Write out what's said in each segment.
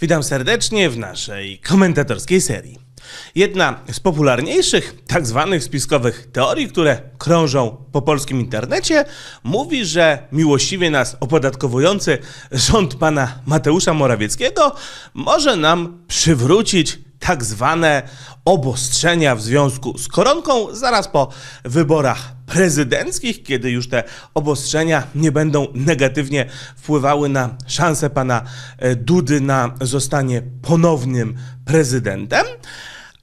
Witam serdecznie w naszej komentatorskiej serii. Jedna z popularniejszych tak zwanych spiskowych teorii, które krążą po polskim internecie, mówi, że miłościwie nas opodatkowujący rząd pana Mateusza Morawieckiego może nam przywrócić tak zwane obostrzenia w związku z koronką zaraz po wyborach prezydenckich, kiedy już te obostrzenia nie będą negatywnie wpływały na szansę pana e, Dudy na zostanie ponownym prezydentem.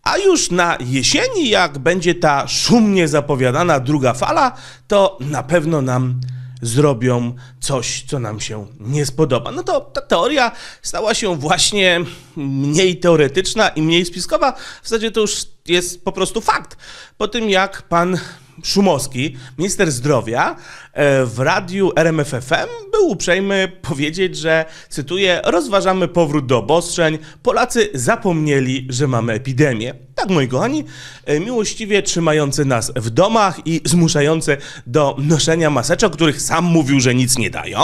A już na jesieni, jak będzie ta szumnie zapowiadana druga fala, to na pewno nam zrobią coś, co nam się nie spodoba. No to ta teoria stała się właśnie mniej teoretyczna i mniej spiskowa. W zasadzie to już jest po prostu fakt. Po tym, jak pan Szumowski, minister zdrowia, E, w radiu RMFFM był uprzejmy powiedzieć, że, cytuję, rozważamy powrót do obostrzeń, Polacy zapomnieli, że mamy epidemię. Tak, moi kochani, e, miłościwie trzymający nas w domach i zmuszające do noszenia maseczek, których sam mówił, że nic nie dają,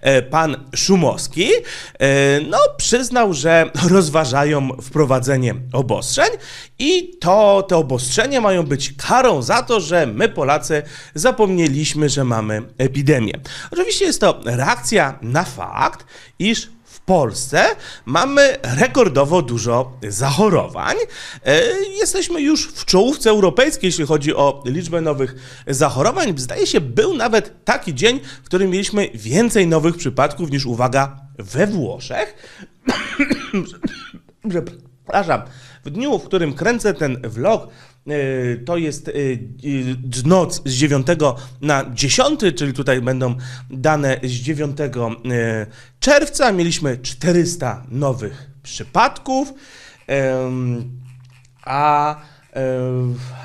e, pan Szumowski, no, przyznał, że rozważają wprowadzenie obostrzeń i to te obostrzenia mają być karą za to, że my Polacy zapomnieliśmy, że mamy mamy epidemię. Oczywiście jest to reakcja na fakt, iż w Polsce mamy rekordowo dużo zachorowań. E, jesteśmy już w czołówce europejskiej, jeśli chodzi o liczbę nowych zachorowań. Zdaje się, był nawet taki dzień, w którym mieliśmy więcej nowych przypadków niż, uwaga, we Włoszech. Przepraszam. W dniu, w którym kręcę ten vlog, E, to jest e, noc z 9 na 10, czyli tutaj będą dane z 9 e, czerwca. Mieliśmy 400 nowych przypadków, a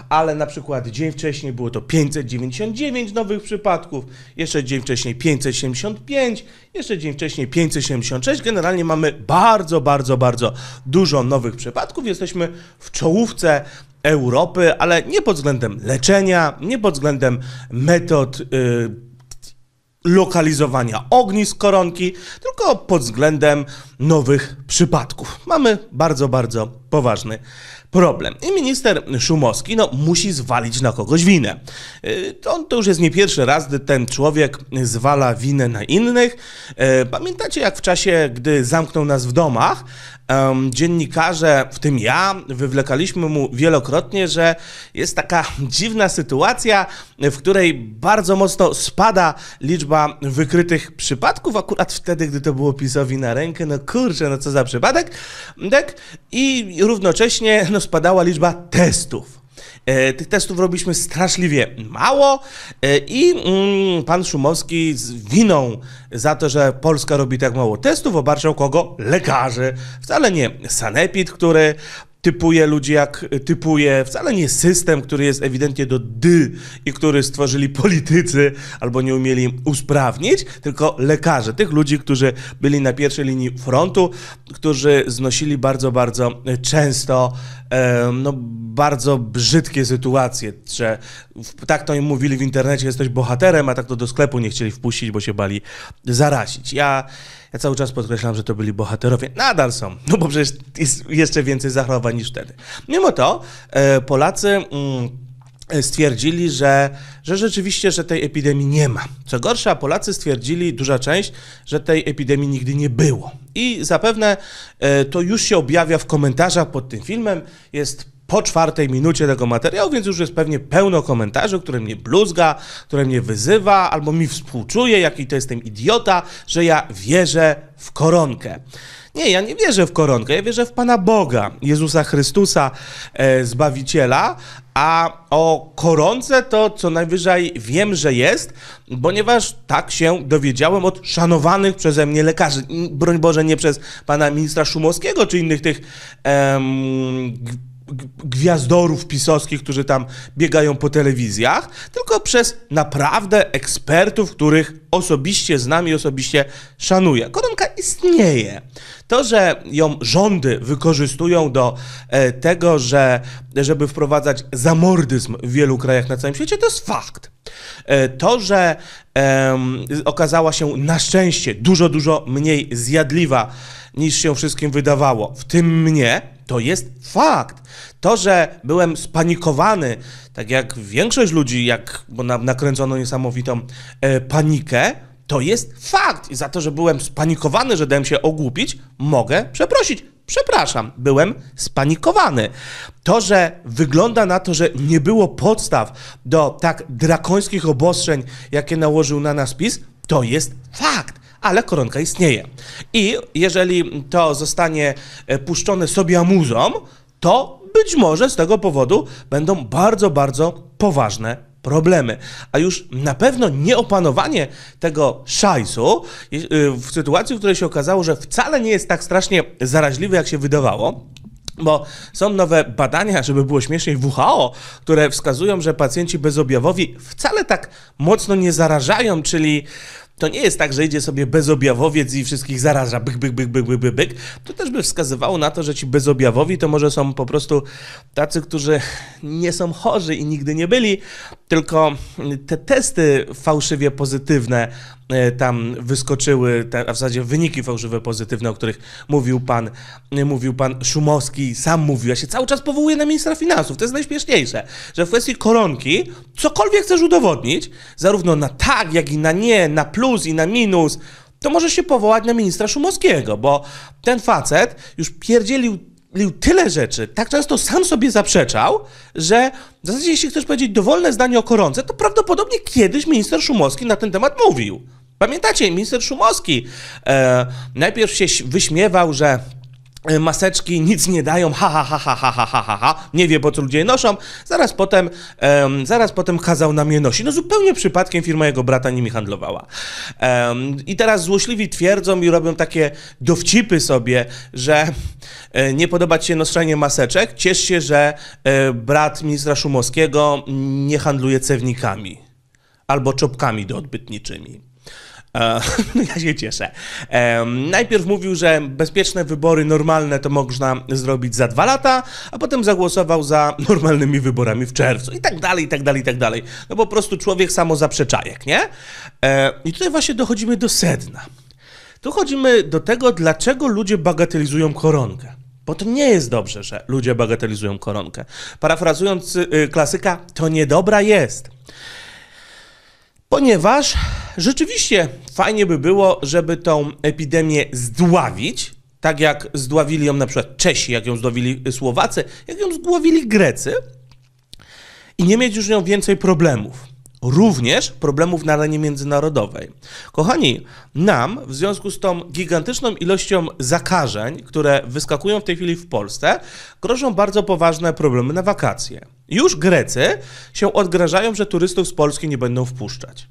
ale na przykład dzień wcześniej było to 599 nowych przypadków, jeszcze dzień wcześniej 575, jeszcze dzień wcześniej 576. Generalnie mamy bardzo, bardzo, bardzo dużo nowych przypadków. Jesteśmy w czołówce Europy, ale nie pod względem leczenia, nie pod względem metod yy, lokalizowania ognisk koronki, tylko pod względem nowych przypadków. Mamy bardzo, bardzo poważny problem. I minister Szumowski no, musi zwalić na kogoś winę. Y, to już jest nie pierwszy raz, gdy ten człowiek zwala winę na innych. Y, pamiętacie, jak w czasie, gdy zamknął nas w domach, dziennikarze, w tym ja, wywlekaliśmy mu wielokrotnie, że jest taka dziwna sytuacja, w której bardzo mocno spada liczba wykrytych przypadków, akurat wtedy, gdy to było PiSowi na rękę, no kurczę, no co za przypadek, tak? i równocześnie no, spadała liczba testów. E, tych testów robiliśmy straszliwie mało e, i mm, pan Szumowski z winą za to, że Polska robi tak mało testów, obarczał kogo? Lekarzy. Wcale nie sanepid, który typuje ludzi jak y, typuje, wcale nie system, który jest ewidentnie do dy i który stworzyli politycy albo nie umieli usprawnić, tylko lekarze, tych ludzi, którzy byli na pierwszej linii frontu, którzy znosili bardzo, bardzo y, często no, bardzo brzydkie sytuacje, że tak to im mówili w internecie, jesteś bohaterem, a tak to do sklepu nie chcieli wpuścić, bo się bali zarazić. Ja ja cały czas podkreślam, że to byli bohaterowie. Nadal są, no bo przecież jest jeszcze więcej zachorowań niż wtedy. Mimo to e, Polacy mm, stwierdzili, że, że rzeczywiście, że tej epidemii nie ma. Co gorsza, Polacy stwierdzili, duża część, że tej epidemii nigdy nie było. I zapewne e, to już się objawia w komentarzach pod tym filmem. Jest po czwartej minucie tego materiału, więc już jest pewnie pełno komentarzy, które mnie bluzga, które mnie wyzywa, albo mi współczuje, jaki to jestem idiota, że ja wierzę w koronkę. Nie, ja nie wierzę w koronkę, ja wierzę w Pana Boga, Jezusa Chrystusa, e, Zbawiciela, a o koronce to co najwyżej wiem, że jest, ponieważ tak się dowiedziałem od szanowanych przeze mnie lekarzy. Broń Boże, nie przez pana ministra Szumowskiego czy innych tych em, gwiazdorów pisowskich, którzy tam biegają po telewizjach, tylko przez naprawdę ekspertów, których osobiście znam i osobiście szanuję. Koronka istnieje. To, że ją rządy wykorzystują do e, tego, że, żeby wprowadzać zamordyzm w wielu krajach na całym świecie, to jest fakt. E, to, że okazała się na szczęście dużo, dużo mniej zjadliwa niż się wszystkim wydawało, w tym mnie, to jest fakt. To, że byłem spanikowany, tak jak większość ludzi, jak, bo nakręcono niesamowitą e, panikę, to jest fakt. I za to, że byłem spanikowany, że dałem się ogłupić, mogę przeprosić. Przepraszam, byłem spanikowany. To, że wygląda na to, że nie było podstaw do tak drakońskich obostrzeń, jakie nałożył na nas PiS, to jest fakt ale koronka istnieje. I jeżeli to zostanie e, puszczone sobie amuzom, to być może z tego powodu będą bardzo, bardzo poważne problemy. A już na pewno nieopanowanie tego szajsu y, w sytuacji, w której się okazało, że wcale nie jest tak strasznie zaraźliwy, jak się wydawało, bo są nowe badania, żeby było śmieszniej, WHO, które wskazują, że pacjenci bezobjawowi wcale tak mocno nie zarażają, czyli to nie jest tak, że idzie sobie bezobjawowiec i wszystkich zaraża, byk, byk, byk, byk, byk, byk, byk. To też by wskazywało na to, że ci bezobjawowi to może są po prostu tacy, którzy nie są chorzy i nigdy nie byli, tylko te testy fałszywie pozytywne E, tam wyskoczyły, te, a w zasadzie wyniki fałszywe pozytywne, o których mówił pan, e, mówił pan Szumowski, sam mówił, ja się cały czas powołuję na ministra finansów, to jest najśmieszniejsze, że w kwestii koronki cokolwiek chcesz udowodnić, zarówno na tak, jak i na nie, na plus i na minus, to możesz się powołać na ministra Szumowskiego, bo ten facet już pierdzielił mylił tyle rzeczy, tak często sam sobie zaprzeczał, że w zasadzie jeśli chcesz powiedzieć dowolne zdanie o koronce, to prawdopodobnie kiedyś minister Szumowski na ten temat mówił. Pamiętacie, minister Szumowski e, najpierw się wyśmiewał, że E, maseczki nic nie dają, ha, ha, ha, ha, ha, ha, ha, ha, ha. nie wie po co ludzie noszą, zaraz potem, um, zaraz potem kazał nam je nosić. No zupełnie przypadkiem firma jego brata nimi handlowała. Um, I teraz złośliwi twierdzą i robią takie dowcipy sobie, że e, nie podoba ci się noszenie maseczek, ciesz się, że e, brat ministra Szumowskiego nie handluje cewnikami albo czopkami do odbytniczymi. E, no ja się cieszę. najpierw mówił, że bezpieczne wybory normalne to można zrobić za dwa lata, a potem zagłosował za normalnymi wyborami w czerwcu i tak dalej, i tak dalej, i tak dalej. No po prostu człowiek samo zaprzeczajek, nie? E, I tutaj właśnie dochodzimy do sedna. Tu chodzimy do tego, dlaczego ludzie bagatelizują koronkę. Bo to nie jest dobrze, że ludzie bagatelizują koronkę. Parafrazując y, klasyka, to niedobra jest ponieważ rzeczywiście fajnie by było, żeby tą epidemię zdławić, tak jak zdławili ją na przykład Czesi, jak ją zdławili Słowacy, jak ją zdławili Grecy i nie mieć już nią więcej problemów również problemów na arenie międzynarodowej. Kochani, nam w związku z tą gigantyczną ilością zakażeń, które wyskakują w tej chwili w Polsce, grożą bardzo poważne problemy na wakacje. Już Grecy się odgrażają, że turystów z Polski nie będą wpuszczać.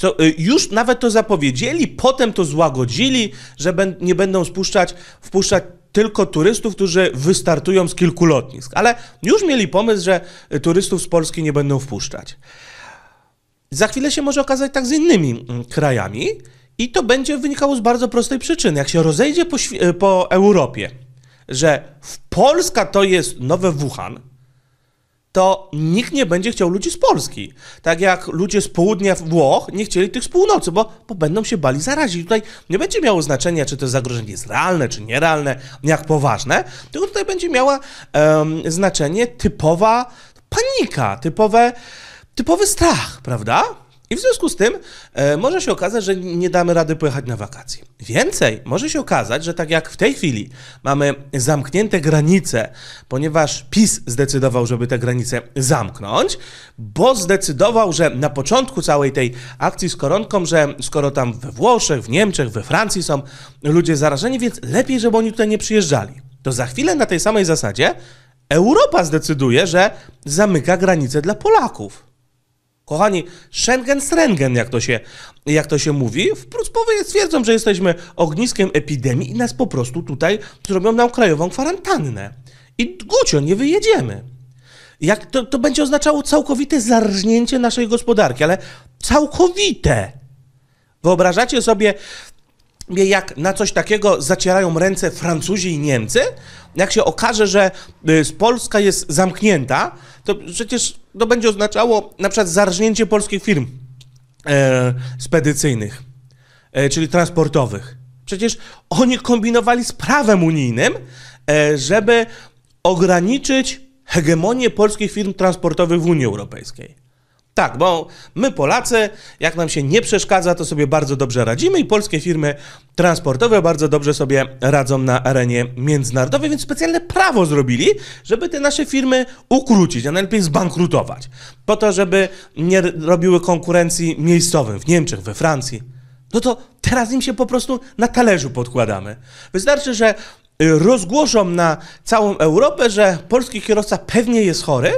Co, y, już nawet to zapowiedzieli, potem to złagodzili, że nie będą spuszczać, wpuszczać tylko turystów, którzy wystartują z kilku lotnisk. Ale już mieli pomysł, że y, turystów z Polski nie będą wpuszczać. Za chwilę się może okazać tak z innymi mm, krajami i to będzie wynikało z bardzo prostej przyczyny. Jak się rozejdzie po, y, po Europie, że Polska to jest nowe Wuhan, to nikt nie będzie chciał ludzi z Polski. Tak jak ludzie z południa Włoch nie chcieli tych z północy, bo, bo będą się bali zarazić. Tutaj nie będzie miało znaczenia, czy to zagrożenie jest realne, czy nierealne, jak poważne, tylko tutaj będzie miała um, znaczenie typowa panika, typowe, typowy strach, prawda? I w związku z tym e, może się okazać, że nie damy rady pojechać na wakacje. Więcej, może się okazać, że tak jak w tej chwili mamy zamknięte granice, ponieważ PiS zdecydował, żeby te granice zamknąć, bo zdecydował, że na początku całej tej akcji z koronką, że skoro tam we Włoszech, w Niemczech, we Francji są ludzie zarażeni, więc lepiej, żeby oni tutaj nie przyjeżdżali. To za chwilę na tej samej zasadzie Europa zdecyduje, że zamyka granice dla Polaków. Kochani, Schengen z jak to się, jak to się mówi, wprost powie, stwierdzą, że jesteśmy ogniskiem epidemii i nas po prostu tutaj zrobią nam krajową kwarantannę. I gucio, nie wyjedziemy. Jak to, to będzie oznaczało całkowite zarżnięcie naszej gospodarki, ale całkowite. Wyobrażacie sobie jak na coś takiego zacierają ręce Francuzi i Niemcy, jak się okaże, że y, Polska jest zamknięta, to przecież to będzie oznaczało na przykład zarżnięcie polskich firm e, spedycyjnych, e, czyli transportowych. Przecież oni kombinowali z prawem unijnym, e, żeby ograniczyć hegemonię polskich firm transportowych w Unii Europejskiej. Tak, bo my Polacy, jak nam się nie przeszkadza, to sobie bardzo dobrze radzimy i polskie firmy transportowe bardzo dobrze sobie radzą na arenie międzynarodowej, więc specjalne prawo zrobili, żeby te nasze firmy ukrócić, a najlepiej zbankrutować, po to, żeby nie robiły konkurencji miejscowym w Niemczech, we Francji. No to teraz im się po prostu na talerzu podkładamy. Wystarczy, że rozgłoszą na całą Europę, że polski kierowca pewnie jest chory,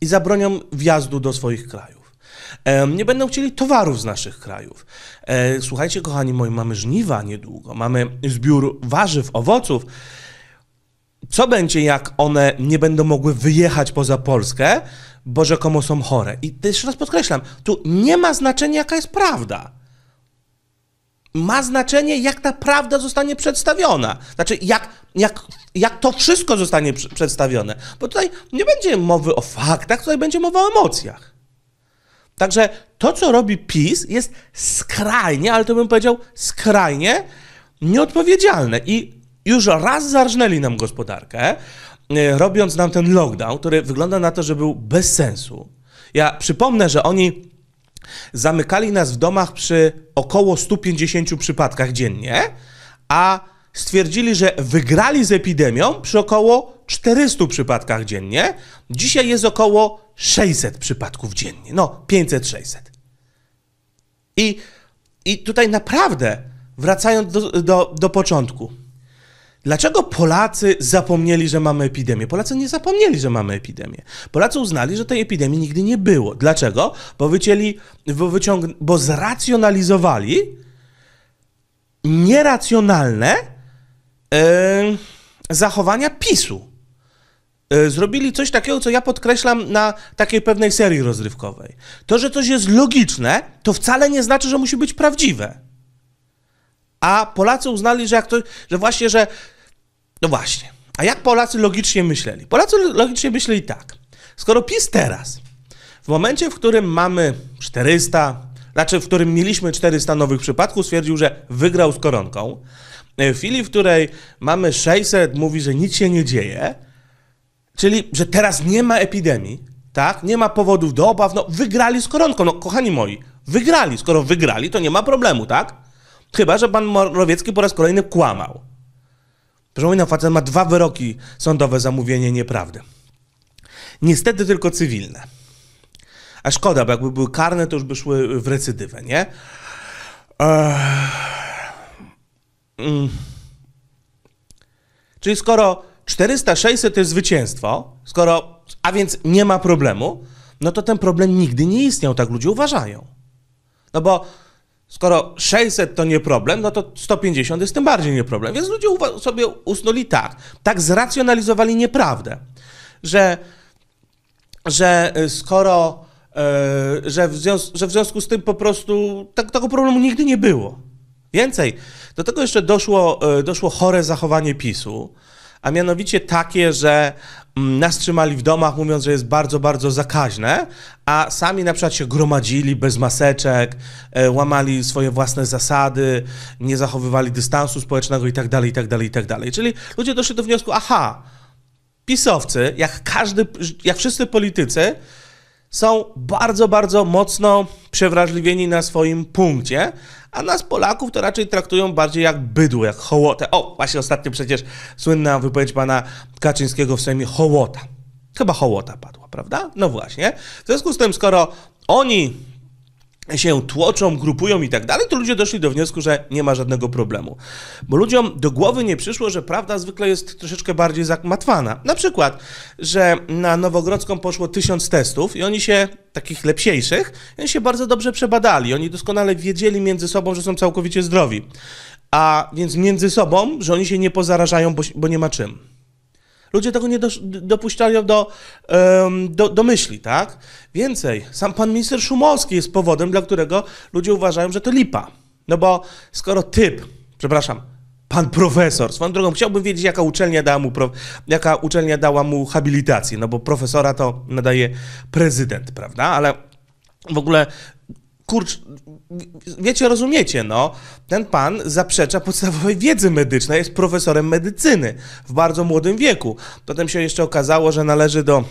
i zabronią wjazdu do swoich krajów. Nie będą chcieli towarów z naszych krajów. E, słuchajcie, kochani moi, mamy żniwa niedługo, mamy zbiór warzyw, owoców. Co będzie, jak one nie będą mogły wyjechać poza Polskę, bo rzekomo są chore? I jeszcze raz podkreślam, tu nie ma znaczenia, jaka jest prawda ma znaczenie, jak ta prawda zostanie przedstawiona. Znaczy, jak, jak, jak to wszystko zostanie pr przedstawione. Bo tutaj nie będzie mowy o faktach, tutaj będzie mowa o emocjach. Także to, co robi PiS, jest skrajnie, ale to bym powiedział skrajnie nieodpowiedzialne. I już raz zarżnęli nam gospodarkę, e, robiąc nam ten lockdown, który wygląda na to, że był bez sensu. Ja przypomnę, że oni zamykali nas w domach przy około 150 przypadkach dziennie, a stwierdzili, że wygrali z epidemią przy około 400 przypadkach dziennie. Dzisiaj jest około 600 przypadków dziennie. No, 500-600. I, I tutaj naprawdę, wracając do, do, do początku, Dlaczego Polacy zapomnieli, że mamy epidemię? Polacy nie zapomnieli, że mamy epidemię. Polacy uznali, że tej epidemii nigdy nie było. Dlaczego? Bo, wycięli, bo, wyciąg- bo zracjonalizowali nieracjonalne yy, zachowania PiSu. E, zrobili coś takiego, co ja podkreślam na takiej pewnej serii rozrywkowej. To, że coś jest logiczne, to wcale nie znaczy, że musi być prawdziwe. A Polacy uznali, że jak to, że właśnie, że. No właśnie. A jak Polacy logicznie myśleli? Polacy logicznie myśleli tak. Skoro PiS teraz, w momencie, w którym mamy 400, znaczy w którym mieliśmy 400 nowych przypadków, stwierdził, że wygrał z koronką. E, w chwili, w której mamy 600, mówi, że nic się nie dzieje, czyli że teraz nie ma epidemii, tak? Nie ma powodów do obaw, no wygrali z koronką. No kochani moi, wygrali. Skoro wygrali, to nie ma problemu, tak? Chyba, że pan Morawiecki po raz kolejny kłamał. Proszę no facet ma dwa wyroki sądowe za mówienie nieprawdy. Niestety tylko cywilne. A szkoda, bo jakby były karne, to już by szły w recydywę, nie? Mm. Czyli skoro 400-600 to jest zwycięstwo, skoro, a więc nie ma problemu, no to ten problem nigdy nie istniał, tak ludzie uważają. No bo Skoro 600 to nie problem, no to 150 jest tym bardziej nie problem. Więc ludzie sobie usnuli tak, tak zracjonalizowali nieprawdę, że, że e, skoro, yy, że, w związku, że w związku z tym po prostu tak, tego problemu nigdy nie było. Więcej, do tego jeszcze doszło, e, doszło chore zachowanie PiSu, a mianowicie takie, że mm, nas trzymali w domach, mówiąc, że jest bardzo, bardzo zakaźne, a sami na przykład się gromadzili bez maseczek, e, łamali swoje własne zasady, nie zachowywali dystansu społecznego itd., tak, tak, tak dalej. Czyli ludzie doszli do wniosku, aha, pisowcy, jak każdy, jak wszyscy politycy, są bardzo, bardzo mocno przewrażliwieni na swoim punkcie, a nas Polaków to raczej traktują bardziej jak bydło, jak hołotę. O, właśnie ostatnio przecież słynna wypowiedź pana Kaczyńskiego w Sejmie hołota. Chyba hołota padła, prawda? No właśnie. W związku z tym, skoro oni się tłoczą, grupują i tak dalej, to ludzie doszli do wniosku, że nie ma żadnego problemu. Bo ludziom do głowy nie przyszło, że prawda zwykle jest troszeczkę bardziej zakmatwana. Na przykład, że na Nowogrodzką poszło tysiąc testów i oni się, takich lepsiejszych, oni się bardzo dobrze przebadali. Oni doskonale wiedzieli między sobą, że są całkowicie zdrowi. A więc między sobą, że oni się nie pozarażają, bo, bo nie ma czym. Ludzie tego nie do, dopuszczają do, um, do, do, myśli, tak? Więcej, sam pan minister Szumowski jest powodem, dla którego ludzie uważają, że to lipa. No bo skoro typ, przepraszam, pan profesor, swoją drogą chciałbym wiedzieć, jaka uczelnia dała mu, jaka uczelnia dała mu habilitację, no bo profesora to nadaje prezydent, prawda? Ale w ogóle kurcz, wiecie, rozumiecie, no, ten pan zaprzecza podstawowej wiedzy medycznej, jest profesorem medycyny w bardzo młodym wieku. Potem się jeszcze okazało, że należy do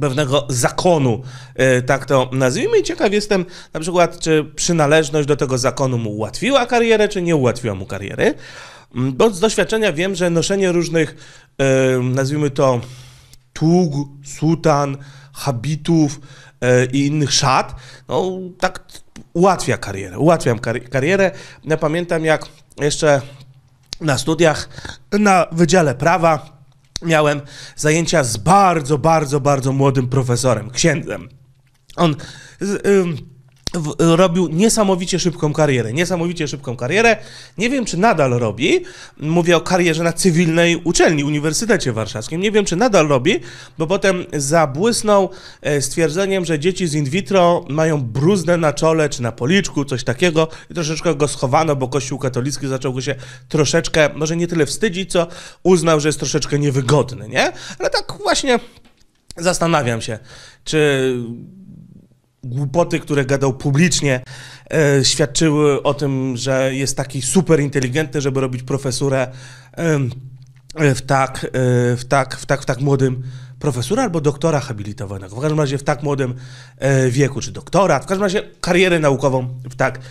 pewnego zakonu, e, tak to nazwijmy. I ciekaw jestem na przykład, czy przynależność do tego zakonu mu ułatwiła karierę, czy nie ułatwiła mu kariery. Mm, bo z doświadczenia wiem, że noszenie różnych, e, nazwijmy to, tług, sutan, habitów, E, i innych szat, no tak ułatwia karierę, ułatwiam karierę. Ja pamiętam jak jeszcze na studiach na Wydziale Prawa miałem zajęcia z bardzo, bardzo, bardzo młodym profesorem, księdzem. On... y, w, robił niesamowicie szybką karierę. Niesamowicie szybką karierę. Nie wiem, czy nadal robi. Mówię o karierze na cywilnej uczelni, Uniwersytecie Warszawskim. Nie wiem, czy nadal robi, bo potem zabłysnął e, stwierdzeniem, że dzieci z in vitro mają bruzdę na czole czy na policzku, coś takiego. I troszeczkę go schowano, bo Kościół katolicki zaczął go się troszeczkę, może nie tyle wstydzić, co uznał, że jest troszeczkę niewygodny, nie? Ale tak właśnie zastanawiam się, czy głupoty, które gadał publicznie, e, świadczyły o tym, że jest taki super inteligentny, żeby robić profesurę e, w, tak, e, w, tak, w, tak, w tak młodym profesora albo doktora habilitowanego. W każdym razie w tak młodym e, wieku, czy doktora, w każdym razie karierę naukową w tak.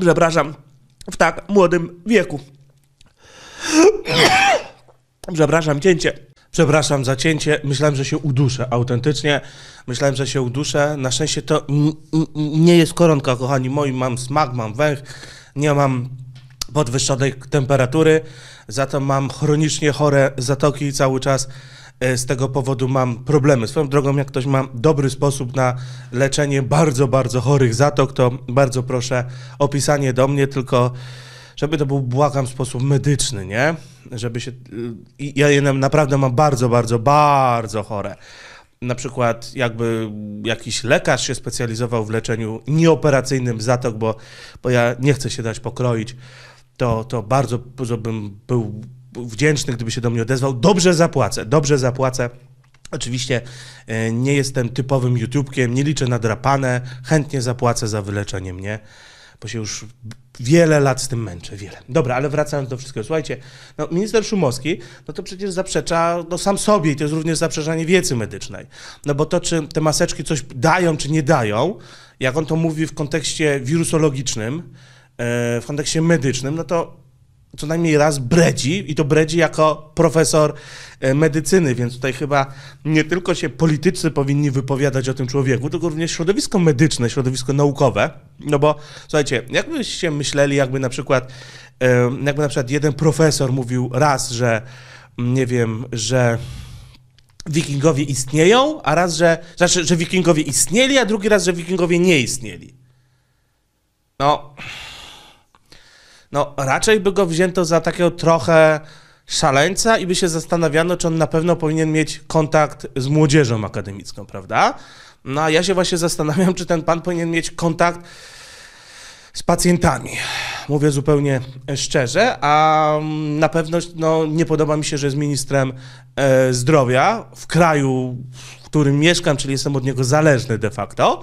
Przepraszam, w tak młodym wieku. Przepraszam, cięcie. Przepraszam za cięcie. Myślałem, że się uduszę autentycznie. Myślałem, że się uduszę. Na szczęście to nie jest koronka, kochani moi. Mam smak, mam węch, nie mam podwyższonej temperatury. Za to mam chronicznie chore zatoki i cały czas e, z tego powodu mam problemy. Swoją drogą, jak ktoś ma dobry sposób na leczenie bardzo, bardzo chorych zatok, to bardzo proszę o pisanie do mnie, tylko żeby to był błagam w sposób medyczny, nie? Żeby się... Y, ja je naprawdę mam bardzo, bardzo, bardzo chore. Na przykład jakby jakiś lekarz się specjalizował w leczeniu nieoperacyjnym zatok, bo, bo ja nie chcę się dać pokroić, to, to bardzo, bardzo bym był wdzięczny, gdyby się do mnie odezwał. Dobrze zapłacę, dobrze zapłacę. Oczywiście e, nie jestem typowym YouTubekiem, nie liczę na drapane, chętnie zapłacę za wyleczenie mnie, bo się już wiele lat z tym męczę, wiele. Dobra, ale wracając do wszystkiego. Słuchajcie, no, minister Szumowski, no to przecież zaprzecza no, sam sobie i to jest również zaprzeczanie wiedzy medycznej. No bo to, czy te maseczki coś dają, czy nie dają, jak on to mówi w kontekście wirusologicznym, e, w kontekście medycznym, no to co najmniej raz bredzi i to bredzi jako profesor e, medycyny, więc tutaj chyba nie tylko się politycy powinni wypowiadać o tym człowieku, tylko również środowisko medyczne, środowisko naukowe, no bo słuchajcie, jakbyście myśleli, jakby na przykład, jakby na przykład jeden profesor mówił raz, że mm, nie wiem, że wikingowie istnieją, a raz, że, znaczy, że wikingowie istnieli, a drugi raz, że wikingowie nie istnieli. No no raczej by go wzięto za takiego trochę szaleńca i by się zastanawiano, czy on na pewno powinien mieć kontakt z młodzieżą akademicką, prawda? No a ja się właśnie zastanawiam, czy ten pan powinien mieć kontakt z pacjentami. Mówię zupełnie szczerze, a mm, na pewno no, nie podoba mi się, że jest ministrem e, zdrowia w kraju, w którym mieszkam, czyli jestem od niego zależny de facto.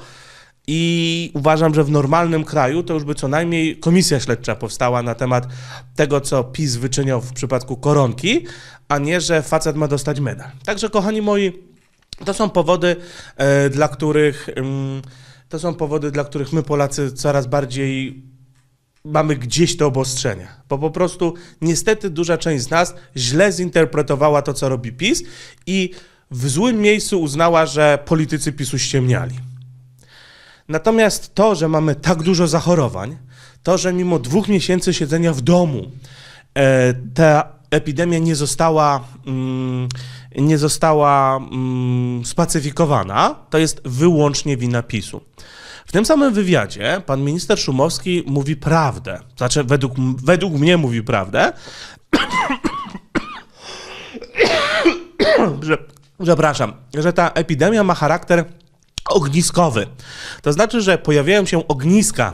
I uważam, że w normalnym kraju to już by co najmniej komisja śledcza powstała na temat tego, co PiS wyczyniał w przypadku koronki, a nie, że facet ma dostać medal. Także, kochani moi, to są powody, e, dla których. Mm, to są powody, dla których my Polacy coraz bardziej mamy gdzieś te obostrzenia. Bo po prostu niestety duża część z nas źle zinterpretowała to, co robi PiS i w złym miejscu uznała, że politycy PiSu ściemniali. Natomiast to, że mamy tak dużo zachorowań, to, że mimo dwóch miesięcy siedzenia w domu e, ta epidemia nie została, mm, nie została mm, spacyfikowana, to jest wyłącznie wina PiSu. W tym samym wywiadzie pan minister Szumowski mówi prawdę. Znaczy, według, według mnie mówi prawdę. Przepraszam, że ta epidemia ma charakter ogniskowy. To znaczy, że pojawiają się ogniska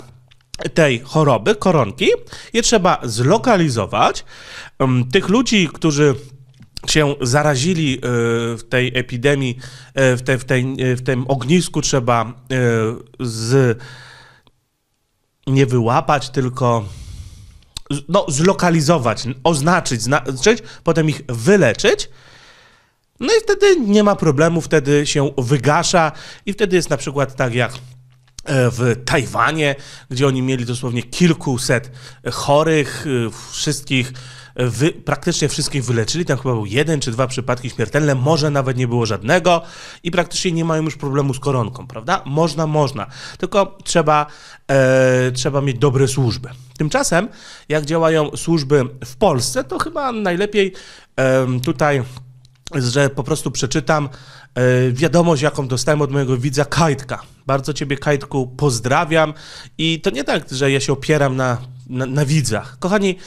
tej choroby, koronki, je trzeba zlokalizować. Mm, tych ludzi, którzy się zarazili y, w tej epidemii, y, w, te, w, tej, y, w tym ognisku trzeba z, nie wyłapać, tylko no, zlokalizować, oznaczyć, znaczyć, potem ich wyleczyć no i wtedy nie ma problemu, wtedy się wygasza i wtedy jest na przykład tak jak e, w Tajwanie, gdzie oni mieli dosłownie kilkuset chorych, e, wszystkich e, Wy, praktycznie wszystkich wyleczyli, tam chyba był jeden czy dwa przypadki śmiertelne, może nawet nie było żadnego i praktycznie nie mają już problemu z koronką, prawda? Można, można, tylko trzeba, e, trzeba mieć dobre służby. Tymczasem, jak działają służby w Polsce, to chyba najlepiej e, tutaj że po prostu przeczytam e, wiadomość, jaką dostałem od mojego widza Kajtka. Bardzo Ciebie, Kajtku, pozdrawiam. I to nie tak, że ja się opieram na, na, na widzach. Kochani,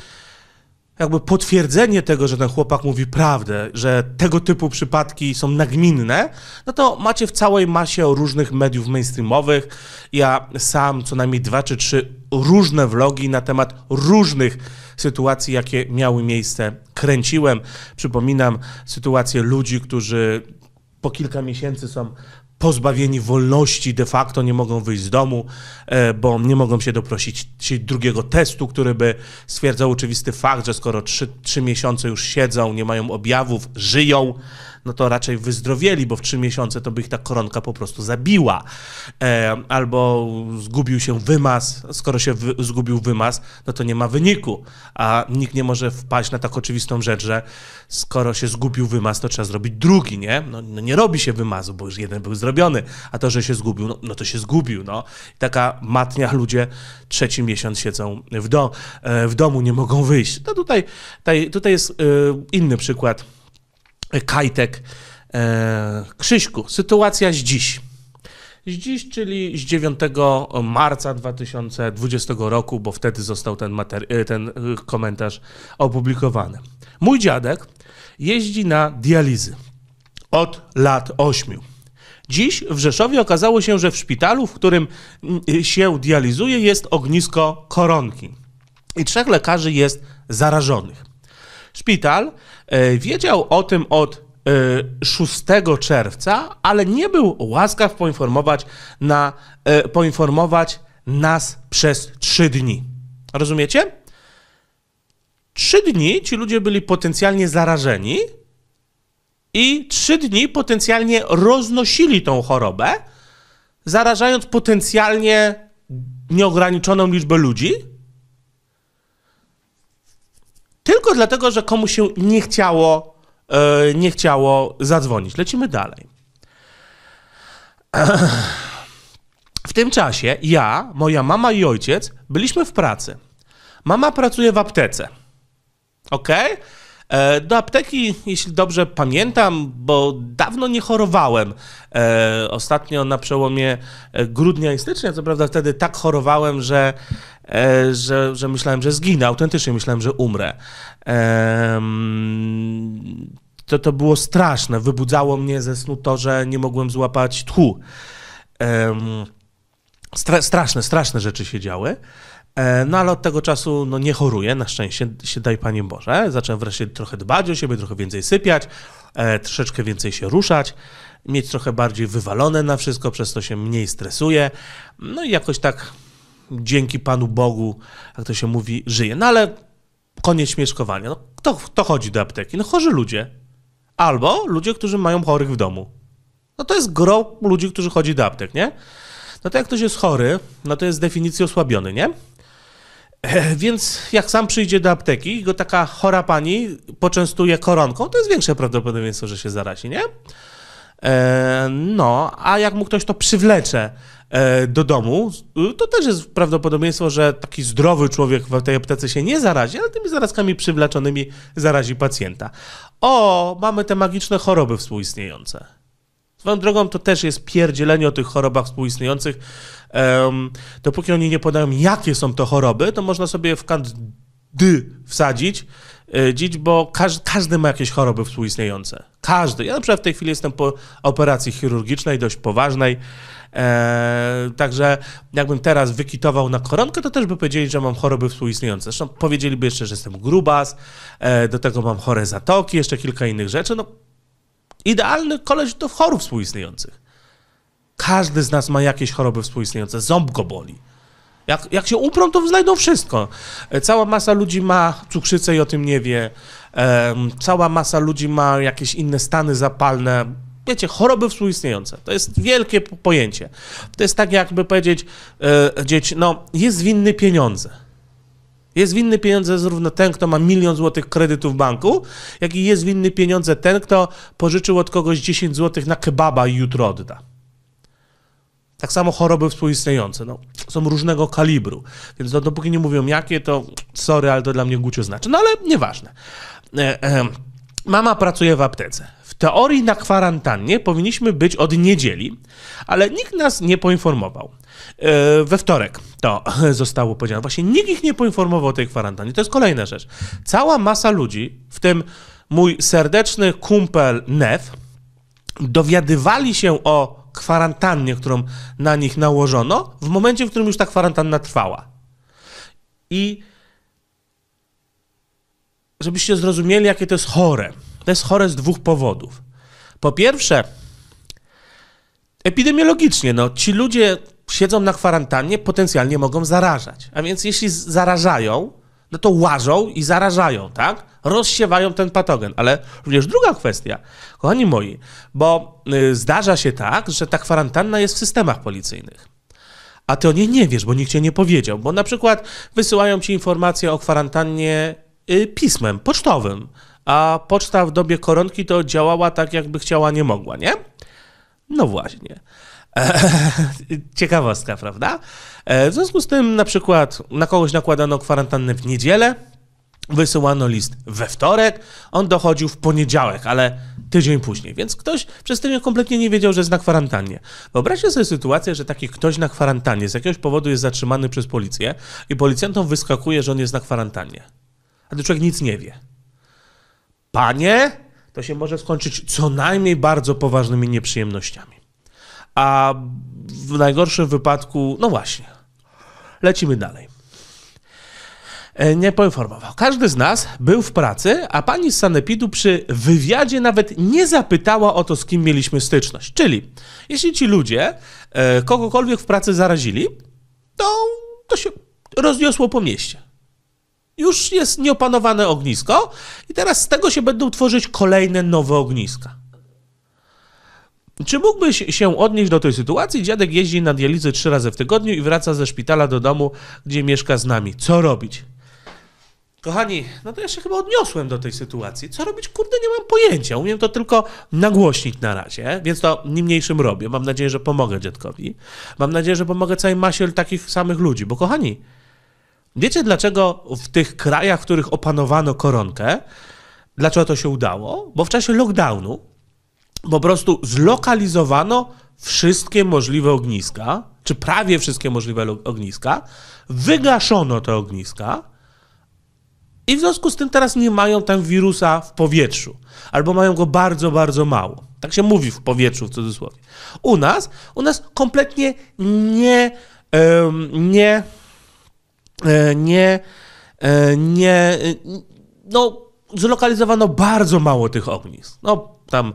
jakby potwierdzenie tego, że ten chłopak mówi prawdę, że tego typu przypadki są nagminne, no to macie w całej masie różnych mediów mainstreamowych. Ja sam co najmniej dwa czy trzy różne vlogi na temat różnych sytuacji, jakie miały miejsce, kręciłem. Przypominam sytuację ludzi, którzy po kilka miesięcy są pozbawieni wolności, de facto nie mogą wyjść z domu, e, bo nie mogą się doprosić drugiego testu, który by stwierdzał oczywisty fakt, że skoro trzy, trzy miesiące już siedzą, nie mają objawów, żyją, no to raczej wyzdrowieli, bo w trzy miesiące to by ich ta koronka po prostu zabiła. E, albo zgubił się wymaz, skoro się wy, zgubił wymaz, no to nie ma wyniku, a nikt nie może wpaść na tak oczywistą rzecz, że skoro się zgubił wymaz, to trzeba zrobić drugi, nie? No, no nie robi się wymazu, bo już jeden był zrobiony, a to, że się zgubił, no, no to się zgubił, no. I taka matnia ludzie trzeci miesiąc siedzą w, do, e, w domu, nie mogą wyjść. No tutaj, tutaj, tutaj jest e, inny przykład Kajtek. E, Krzyśku, sytuacja z dziś. Z dziś, czyli z 9 marca 2020 roku, bo wtedy został ten, e, ten e, komentarz opublikowany. Mój dziadek jeździ na dializy od lat 8. Dziś w Rzeszowie okazało się, że w szpitalu, w którym mm, się dializuje, jest ognisko koronki i trzech lekarzy jest zarażonych. Szpital e, wiedział o tym od 6 e, czerwca, ale nie był łaskaw poinformować, na, e, poinformować nas przez 3 dni. Rozumiecie? 3 dni ci ludzie byli potencjalnie zarażeni i 3 dni potencjalnie roznosili tą chorobę, zarażając potencjalnie nieograniczoną liczbę ludzi tylko dlatego, że komu się nie chciało, e, nie chciało zadzwonić. Lecimy dalej. W tym czasie ja, moja mama i ojciec byliśmy w pracy. Mama pracuje w aptece. Okej? Okay? E, do apteki, jeśli dobrze pamiętam, bo dawno nie chorowałem. E, ostatnio na przełomie e, grudnia i stycznia, co prawda wtedy tak chorowałem, że, że, że myślałem, że zginę. Autentycznie myślałem, że umrę. To, to było straszne. Wybudzało mnie ze snu to, że nie mogłem złapać tchu. straszne, straszne rzeczy się działy. E, no ale od tego czasu no, nie choruję, na szczęście, się daj Panie Boże. Zacząłem wreszcie trochę dbać o siebie, trochę więcej sypiać, e, troszeczkę więcej się ruszać, mieć trochę bardziej wywalone na wszystko, przez to się mniej stresuję. No i jakoś tak dzięki Panu Bogu, jak to się mówi, żyję. No ale koniec śmieszkowania. No, kto, kto chodzi do apteki? No chorzy ludzie. Albo ludzie, którzy mają chorych w domu. No to jest gro ludzi, którzy chodzi do aptek, nie? No to jak ktoś jest chory, no to jest z definicji osłabiony, nie? Więc jak sam przyjdzie do apteki i go taka chora pani poczęstuje koronką, to jest większe prawdopodobieństwo, że się zarazi, nie? No, a jak mu ktoś to przywlecze do domu, to też jest prawdopodobieństwo, że taki zdrowy człowiek w tej aptece się nie zarazi, ale tymi zarazkami przywleczonymi zarazi pacjenta. O, mamy te magiczne choroby współistniejące. Swoją drogą to też jest pierdzielenie o tych chorobach współistniejących um, dopóki oni nie podają, jakie są to choroby, to można sobie w kant dy wsadzić, e, dzić, bo każ, każdy ma jakieś choroby współistniejące. Każdy. Ja na przykład w tej chwili jestem po operacji chirurgicznej, dość poważnej, Eee, także jakbym teraz wykitował na koronkę, to też by powiedzieli, że mam choroby współistniejące. Zresztą powiedzieliby jeszcze, że jestem grubas, e, do tego mam chore zatoki, jeszcze kilka innych rzeczy. No, idealny koleś do chorób współistniejących. Każdy z nas ma jakieś choroby współistniejące. Ząb go boli. Jak, jak się uprą, to znajdą wszystko. E, cała masa ludzi ma cukrzycę i o tym nie wie. cała masa ludzi ma jakieś inne stany zapalne. Wiecie, choroby współistniejące. To jest wielkie pojęcie. To jest tak, jakby powiedzieć, e, dzieci, no, jest winny pieniądze. Jest winny pieniądze zarówno ten, kto ma milion złotych kredytu w banku, jak i jest winny pieniądze ten, kto pożyczył od kogoś 10 złotych na kebaba i jutro odda. Tak samo choroby współistniejące, no, są różnego kalibru, więc no, dopóki nie mówią jakie, to sorry, ale to dla mnie gucio znaczy, no ale nieważne. E, e, mama pracuje w aptece. W teorii na kwarantannie powinniśmy być od niedzieli, ale nikt nas nie poinformował. E, we wtorek to zostało powiedziane. Właśnie nikt ich nie poinformował o tej kwarantannie. To jest kolejna rzecz. Cała masa ludzi, w tym mój serdeczny kumpel Nef, dowiadywali się o kwarantannie, którą na nich nałożono, w momencie, w którym już ta kwarantanna trwała. I żebyście zrozumieli, jakie to jest chore. To jest chore z dwóch powodów. Po pierwsze, epidemiologicznie, no, ci ludzie siedzą na kwarantannie, potencjalnie mogą zarażać. A więc jeśli zarażają, no to łażą i zarażają, tak? Rozsiewają ten patogen. Ale również druga kwestia, kochani moi, bo y, zdarza się tak, że ta kwarantanna jest w systemach policyjnych a ty o niej nie wiesz, bo nikt cię nie powiedział. Bo na przykład wysyłają ci informacje o kwarantannie y, pismem pocztowym, a poczta w dobie koronki to działała tak, jakby chciała, nie mogła, nie? No właśnie. Ciekawostka, prawda? E, w związku z tym na przykład na kogoś nakładano kwarantannę w niedzielę, wysyłano list we wtorek, on dochodził w poniedziałek, ale tydzień później, więc ktoś przez tydzień kompletnie nie wiedział, że jest na kwarantannie. Wyobraźcie sobie sytuację, że taki ktoś na kwarantannie z jakiegoś powodu jest zatrzymany przez policję i policjantom wyskakuje, że on jest na kwarantannie. A ten człowiek nic nie wie. Panie, to się może skończyć co najmniej bardzo poważnymi nieprzyjemnościami a w najgorszym wypadku, no właśnie, lecimy dalej. E, nie poinformował. Każdy z nas był w pracy, a pani z Sanepidu przy wywiadzie nawet nie zapytała o to, z kim mieliśmy styczność. Czyli, jeśli ci ludzie e, kogokolwiek w pracy zarazili, to, to się rozniosło po mieście. Już jest nieopanowane ognisko, i teraz z tego się będą tworzyć kolejne nowe ogniska. Czy mógłbyś się odnieść do tej sytuacji? Dziadek jeździ na dializę trzy razy w tygodniu i wraca ze szpitala do domu, gdzie mieszka z nami. Co robić? Kochani, no to ja się chyba odniosłem do tej sytuacji. Co robić? Kurde, nie mam pojęcia. Umiem to tylko nagłośnić na razie, więc to niemniejszym robię. Mam nadzieję, że pomogę dziadkowi. Mam nadzieję, że pomogę całej masie takich samych ludzi, bo kochani, wiecie dlaczego w tych krajach, w których opanowano koronkę, dlaczego to się udało? Bo w czasie lockdownu po prostu zlokalizowano wszystkie możliwe ogniska, czy prawie wszystkie możliwe ogniska, wygaszono te ogniska i w związku z tym teraz nie mają tam wirusa w powietrzu, albo mają go bardzo, bardzo mało. Tak się mówi w powietrzu w cudzysłowie. U nas, u nas kompletnie nie, nie, e, nie, e, nie, e, no, zlokalizowano bardzo mało tych ognisk. No, tam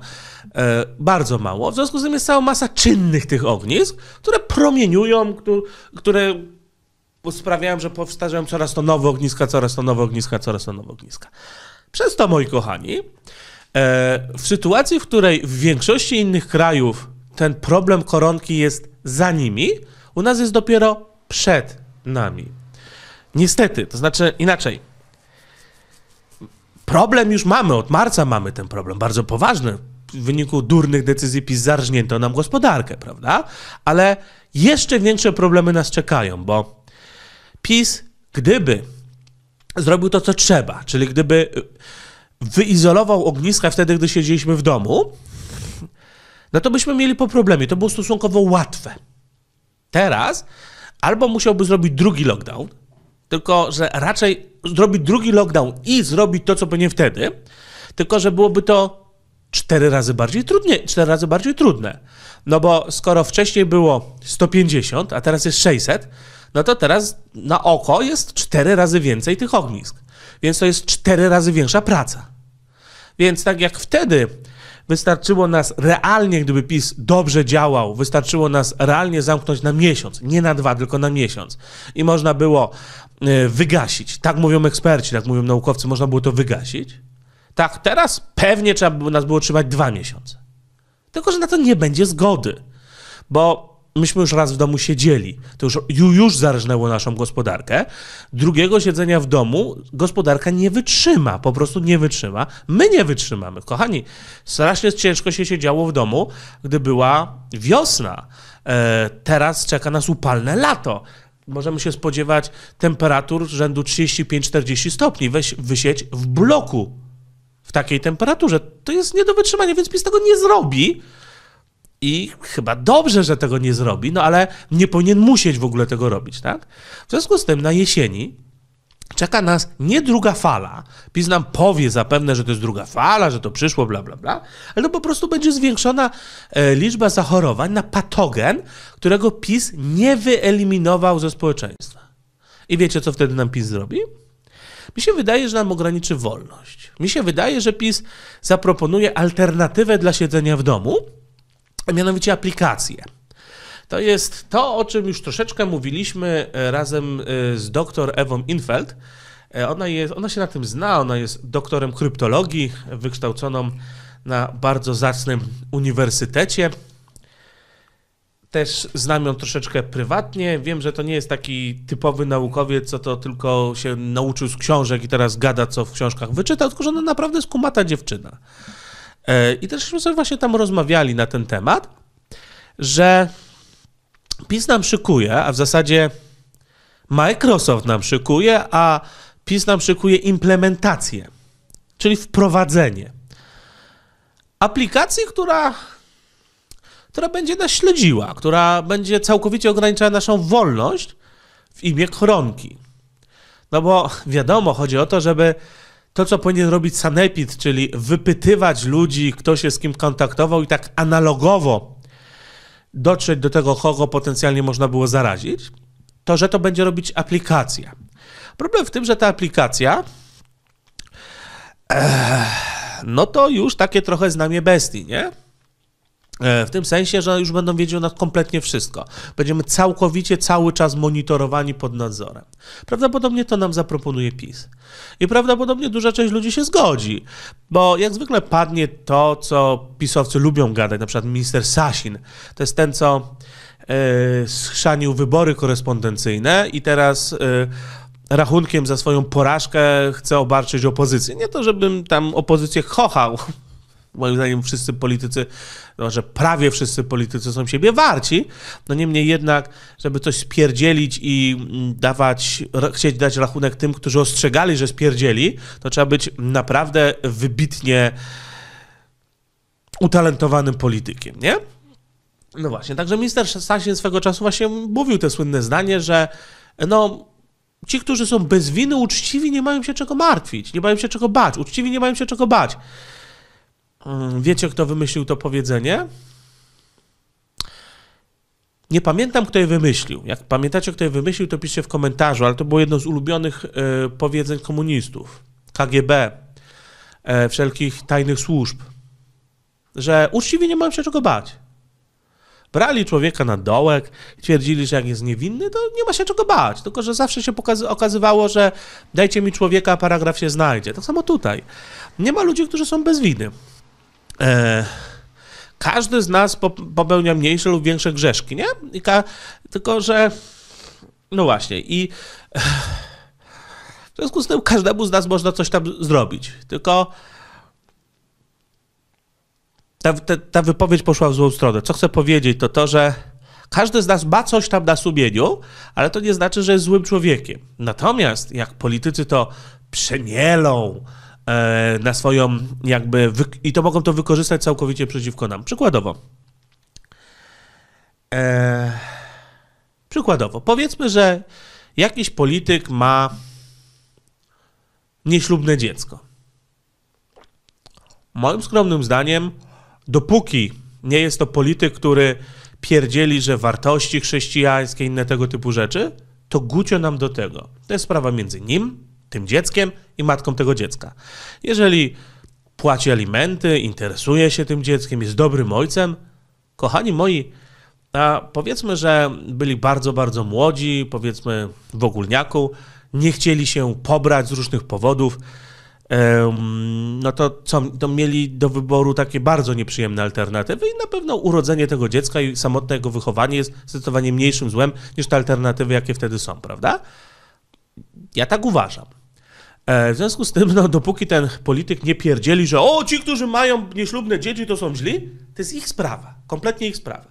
E, bardzo mało. W związku z tym jest cała masa czynnych tych ognisk, które promieniują, które, które sprawiają, że powstają coraz to nowe ogniska, coraz to nowe ogniska, coraz to nowe ogniska. Przez to, moi kochani, e, w sytuacji, w której w większości innych krajów ten problem koronki jest za nimi, u nas jest dopiero przed nami. Niestety, to znaczy inaczej. Problem już mamy, od marca mamy ten problem, bardzo poważny w wyniku durnych decyzji PiS zarżnięto nam gospodarkę, prawda? Ale jeszcze większe problemy nas czekają, bo PiS, gdyby zrobił to, co trzeba, czyli gdyby y, wyizolował ogniska wtedy, gdy siedzieliśmy w domu, no to byśmy mieli po problemie. To było stosunkowo łatwe. Teraz albo musiałby zrobić drugi lockdown, tylko że raczej zrobić drugi lockdown i zrobić to, co nie wtedy, tylko że byłoby to cztery razy bardziej trudne cztery razy bardziej trudne. No bo skoro wcześniej było 150, a teraz jest 600, no to teraz na oko jest cztery razy więcej tych ognisk. Więc to jest cztery razy większa praca. Więc tak jak wtedy wystarczyło nas realnie, gdyby PiS dobrze działał, wystarczyło nas realnie zamknąć na miesiąc, nie na dwa, tylko na miesiąc. I można było y, wygasić, tak mówią eksperci, tak mówią naukowcy, można było to wygasić tak, teraz pewnie trzeba by nas było trzymać dwa miesiące. Tylko, że na to nie będzie zgody, bo myśmy już raz w domu siedzieli. To już, już zarżnęło naszą gospodarkę. Drugiego siedzenia w domu gospodarka nie wytrzyma, po prostu nie wytrzyma. My nie wytrzymamy. Kochani, strasznie ciężko się siedziało w domu, gdy była wiosna. E, teraz czeka nas upalne lato możemy się spodziewać temperatur rzędu 35-40 stopni. Weź wysieć w bloku w takiej temperaturze. To jest nie do wytrzymania, więc PiS tego nie zrobi. I chyba dobrze, że tego nie zrobi, no ale nie powinien musieć w ogóle tego robić, tak? W związku z tym na jesieni czeka nas nie druga fala. PiS nam powie zapewne, że to jest druga fala, że to przyszło, bla, bla, bla, ale to po prostu będzie zwiększona e, liczba zachorowań na patogen, którego PiS nie wyeliminował ze społeczeństwa. I wiecie, co wtedy nam PiS zrobi? Mi się wydaje, że nam ograniczy wolność. Mi się wydaje, że PiS zaproponuje alternatywę dla siedzenia w domu, a mianowicie aplikację. To jest to, o czym już troszeczkę mówiliśmy e, razem e, z dr Ewą Infeld. E, ona, jest, ona się na tym zna, ona jest doktorem kryptologii, wykształconą na bardzo zacnym uniwersytecie też znam ją troszeczkę prywatnie. Wiem, że to nie jest taki typowy naukowiec, co to tylko się nauczył z książek i teraz gada, co w książkach wyczytał, tylko że ona naprawdę skumata dziewczyna. E, I też sobie właśnie tam rozmawiali na ten temat, że PiS nam szykuje, a w zasadzie Microsoft nam szykuje, a PiS nam szykuje implementację, czyli wprowadzenie aplikacji, która która będzie nas śledziła, która będzie całkowicie ograniczała naszą wolność w imię chronki. No bo wiadomo, chodzi o to, żeby to, co powinien robić sanepid, czyli wypytywać ludzi, kto się z kim kontaktował i tak analogowo dotrzeć do tego, kogo potencjalnie można było zarazić, to że to będzie robić aplikacja. Problem w tym, że ta aplikacja, eh, no to już takie trochę znamie bestii, nie? E, w tym sensie, że już będą wiedzieli o nas kompletnie wszystko. Będziemy całkowicie, cały czas monitorowani pod nadzorem. Prawdopodobnie to nam zaproponuje PiS. I prawdopodobnie duża część ludzi się zgodzi, bo jak zwykle padnie to, co pisowcy lubią gadać, na przykład minister Sasin. To jest ten, co yy, schrzanił wybory korespondencyjne i teraz... Yy, rachunkiem za swoją porażkę chce obarczyć opozycję. Nie to, żebym tam opozycję chochał, moim zdaniem wszyscy politycy, no, że prawie wszyscy politycy są siebie warci, no niemniej jednak, żeby coś spierdzielić i dawać, chcieć dać rachunek tym, którzy ostrzegali, że spierdzieli, to trzeba być naprawdę wybitnie utalentowanym politykiem, nie? No właśnie, także minister Sasin swego czasu właśnie mówił te słynne zdanie, że no, ci, którzy są bez winy, uczciwi, nie mają się czego martwić, nie mają się czego bać, uczciwi nie mają się czego bać. Mm, wiecie, kto wymyślił to powiedzenie? Nie pamiętam, kto je wymyślił. Jak pamiętacie, kto je wymyślił, to piszcie w komentarzu, ale to było jedno z ulubionych y, powiedzeń komunistów, KGB, y, e, wszelkich tajnych służb, że uczciwie nie mają się czego bać. Brali człowieka na dołek, twierdzili, że jak jest niewinny, to nie ma się czego bać. Tylko, że zawsze się okazywało, że dajcie mi człowieka, a paragraf się znajdzie. Tak samo tutaj. Nie ma ludzi, którzy są bez winy e, każdy z nas popełnia mniejsze lub większe grzeszki, nie? tylko, że no właśnie i w związku z tym każdemu z nas można coś tam zrobić, tylko ta, ta, ta wypowiedź poszła w złą stronę. Co chcę powiedzieć, to to, że każdy z nas ma coś tam na sumieniu, ale to nie znaczy, że jest złym człowiekiem. Natomiast jak politycy to przemielą, E, na swoją jakby... I to mogą to wykorzystać całkowicie przeciwko nam. Przykładowo. E, przykładowo. Powiedzmy, że jakiś polityk ma nieślubne dziecko. Moim skromnym zdaniem, dopóki nie jest to polityk, który pierdzieli, że wartości chrześcijańskie, i inne tego typu rzeczy, to gucio nam do tego. To jest sprawa między nim tym dzieckiem i matką tego dziecka. Jeżeli płaci alimenty, interesuje się tym dzieckiem, jest dobrym ojcem, kochani moi, powiedzmy, że byli bardzo, bardzo młodzi, powiedzmy w ogólniaku, nie chcieli się pobrać z różnych powodów, no to co, to mieli do wyboru takie bardzo nieprzyjemne alternatywy i na pewno urodzenie tego dziecka i samotne jego wychowanie jest zdecydowanie mniejszym złem niż te alternatywy, jakie wtedy są, prawda? Ja tak uważam. E, w związku z tym, no, dopóki ten polityk nie pierdzieli, że o, ci, którzy mają nieślubne dzieci, to są źli, to jest ich sprawa, kompletnie ich sprawa.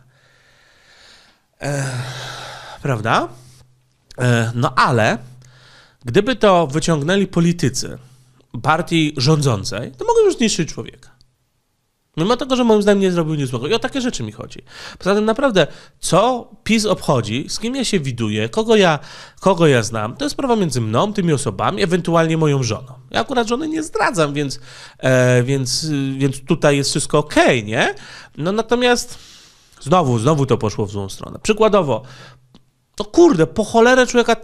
E, prawda? E, no ale gdyby to wyciągnęli politycy partii rządzącej, to mogą już zniszczyć człowieka. No mimo tego, że moim zdaniem nie zrobił nic złego. I o takie rzeczy mi chodzi. Poza tym naprawdę, co PiS obchodzi, z kim ja się widuję, kogo ja, kogo ja znam, to jest sprawa między mną, tymi osobami, ewentualnie moją żoną. Ja akurat żony nie zdradzam, więc, e, więc, więc tutaj jest wszystko okej, okay, nie? No natomiast... Znowu, znowu to poszło w złą stronę. Przykładowo, to kurde, po cholerę człowieka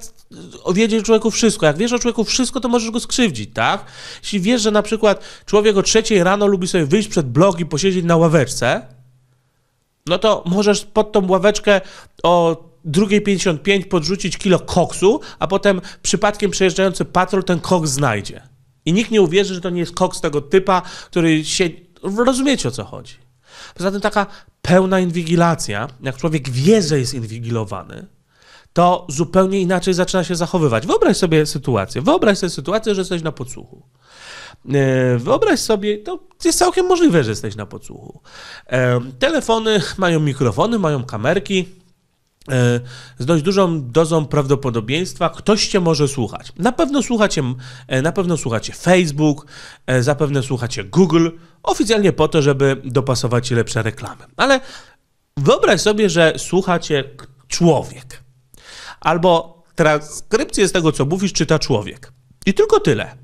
odjedzie człowieku wszystko. Jak wiesz o człowieku wszystko, to możesz go skrzywdzić, tak? Jeśli wiesz, że na przykład człowiek o trzeciej rano lubi sobie wyjść przed blog i posiedzieć na ławeczce, no to możesz pod tą ławeczkę o drugiej 55 podrzucić kilo koksu, a potem przypadkiem przejeżdżający patrol ten koks znajdzie. I nikt nie uwierzy, że to nie jest koks tego typa, który się... Rozumiecie, o co chodzi. Poza tym taka pełna inwigilacja, jak człowiek wie, że jest inwigilowany, to zupełnie inaczej zaczyna się zachowywać. Wyobraź sobie sytuację. Wyobraź sobie sytuację, że jesteś na podsłuchu. E, wyobraź sobie, to jest całkiem możliwe, że jesteś na podsłuchu. E, telefony mają mikrofony, mają kamerki. E, z dość dużą dozą prawdopodobieństwa ktoś cię może słuchać. Na pewno słuchacie, na pewno słuchacie Facebook, zapewne słuchacie Google, oficjalnie po to, żeby dopasować lepsze reklamy. Ale wyobraź sobie, że słuchacie człowiek albo transkrypcję z tego, co mówisz, czyta człowiek. I tylko tyle.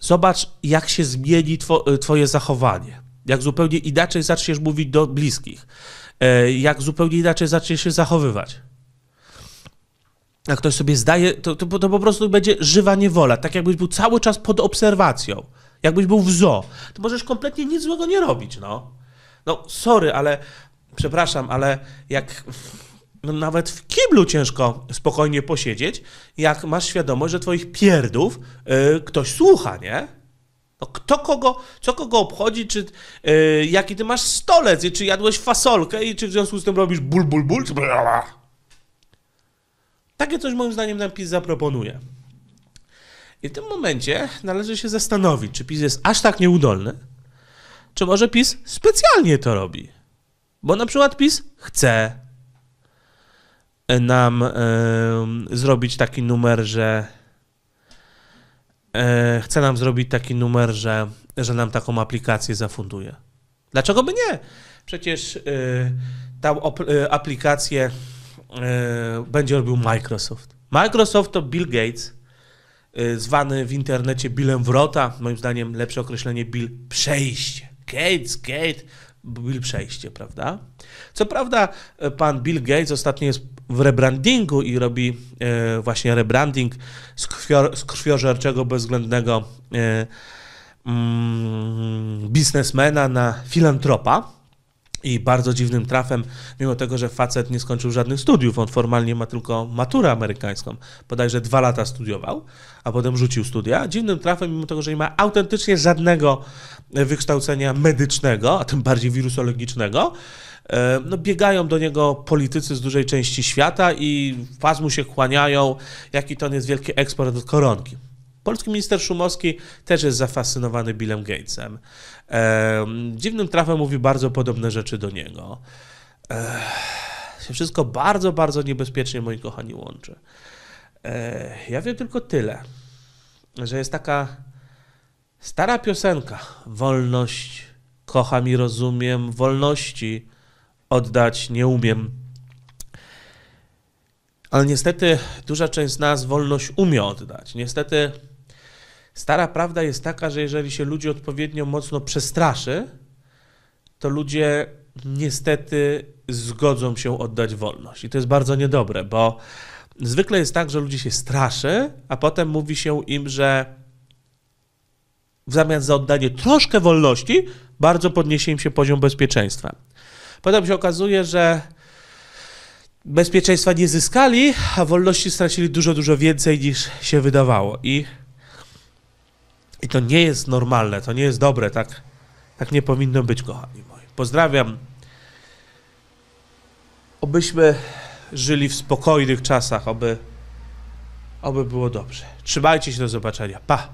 Zobacz, jak się zmieni two, e, Twoje zachowanie. Jak zupełnie inaczej zaczniesz mówić do bliskich. E, jak zupełnie inaczej zaczniesz się zachowywać. Jak ktoś sobie zdaje, to, to, to po prostu będzie żywa niewola. Tak jakbyś był cały czas pod obserwacją. Jakbyś był w zoo. To możesz kompletnie nic złego nie robić, no. No, sorry, ale przepraszam, ale jak no nawet w kiblu ciężko spokojnie posiedzieć, jak masz świadomość, że twoich pierdów y, ktoś słucha, nie? No kto kogo, co kogo obchodzi, czy yy, jaki ty masz stolec, czy jadłeś fasolkę i czy w związku z tym robisz ból, ból, ból, czy blala. Takie coś moim zdaniem nam PiS zaproponuje. I w tym momencie należy się zastanowić, czy PiS jest aż tak nieudolny, czy może PiS specjalnie to robi. Bo na przykład PiS chce nam zrobić taki numer, że e, chce nam zrobić taki numer, że, że nam taką aplikację zafunduje. Dlaczego by nie? Przecież y, tą e, aplikację będzie robił Microsoft. Microsoft to Bill Gates, zwany w internecie Billem Wrota, moim zdaniem lepsze określenie Bill Przejście. Gates, Gate, Bill Przejście, prawda? Co prawda pan Bill Gates ostatnio jest w rebrandingu i robi e, właśnie rebranding z, krwiożerczego, bezwzględnego e, mm, biznesmena na filantropa. I bardzo dziwnym trafem, mimo tego, że facet nie skończył żadnych studiów, on formalnie ma tylko maturę amerykańską, bodajże dwa lata studiował, a potem rzucił studia. Dziwnym trafem, mimo tego, że nie ma autentycznie żadnego wykształcenia medycznego, a tym bardziej wirusologicznego, E, no, biegają do niego politycy z dużej części świata i faz mu się kłaniają, jaki to jest wielki eksport od koronki. Polski minister Szumowski też jest zafascynowany Billem Gatesem. E, dziwnym trafem mówi bardzo podobne rzeczy do niego. E, się wszystko bardzo, bardzo niebezpiecznie, moi kochani, łączy. ja wiem tylko tyle, że jest taka stara piosenka Wolność, kocham i rozumiem wolności, oddać nie umiem. Ale niestety duża część z nas wolność umie oddać. Niestety stara prawda jest taka, że jeżeli się ludzi odpowiednio mocno przestraszy, to ludzie niestety zgodzą się oddać wolność. I to jest bardzo niedobre, bo zwykle jest tak, że ludzi się straszy, a potem mówi się im, że w zamian za oddanie troszkę wolności, bardzo podniesie im się poziom bezpieczeństwa. Potem się okazuje, że bezpieczeństwa nie zyskali, a wolności stracili dużo, dużo więcej niż się wydawało. I, i to nie jest normalne, to nie jest dobre, tak, tak nie powinno być, kochani moi. Pozdrawiam. Obyśmy żyli w spokojnych czasach, oby, oby było dobrze. Trzymajcie się, do zobaczenia. Pa!